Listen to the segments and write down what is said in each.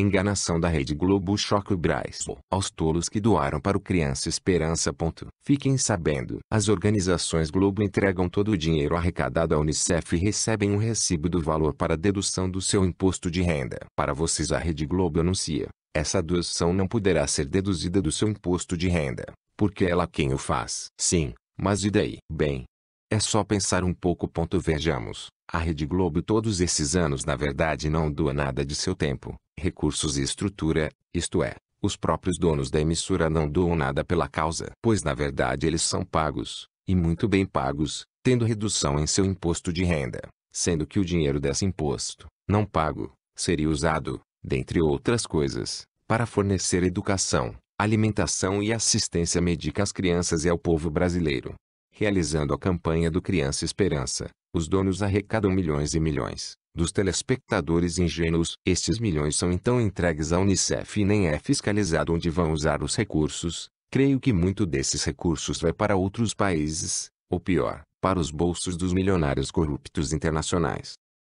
Enganação da Rede Globo choca o Brasil. Aos tolos que doaram para o Criança Esperança. Ponto. Fiquem sabendo. As organizações Globo entregam todo o dinheiro arrecadado à Unicef e recebem um recibo do valor para dedução do seu imposto de renda. Para vocês a Rede Globo anuncia. Essa doação não poderá ser deduzida do seu imposto de renda, porque ela quem o faz. Sim, mas e daí? Bem, é só pensar um pouco. Ponto. Vejamos, a Rede Globo todos esses anos na verdade não doa nada de seu tempo, recursos e estrutura, isto é, os próprios donos da emissora não doam nada pela causa, pois na verdade eles são pagos, e muito bem pagos, tendo redução em seu imposto de renda, sendo que o dinheiro desse imposto, não pago, seria usado, dentre outras coisas, para fornecer educação, alimentação e assistência médica às crianças e ao povo brasileiro. Realizando a campanha do Criança Esperança, os donos arrecadam milhões e milhões. Dos telespectadores ingênuos, estes milhões são então entregues à Unicef e nem é fiscalizado onde vão usar os recursos. Creio que muito desses recursos vai para outros países, ou pior, para os bolsos dos milionários corruptos internacionais.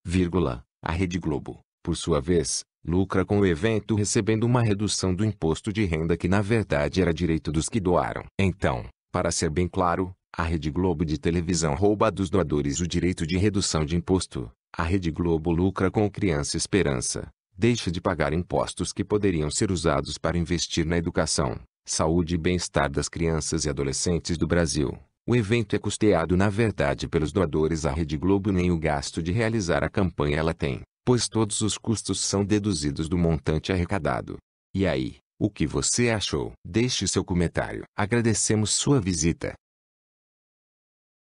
Vírgula, a Rede Globo, por sua vez, lucra com o evento recebendo uma redução do imposto de renda que na verdade era direito dos que doaram. Então, para ser bem claro, a Rede Globo de televisão rouba dos doadores o direito de redução de imposto. A Rede Globo lucra com Criança Esperança. Deixa de pagar impostos que poderiam ser usados para investir na educação, saúde e bem-estar das crianças e adolescentes do Brasil. O evento é custeado na verdade pelos doadores à Rede Globo nem o gasto de realizar a campanha ela tem, pois todos os custos são deduzidos do montante arrecadado. E aí, o que você achou? Deixe seu comentário. Agradecemos sua visita.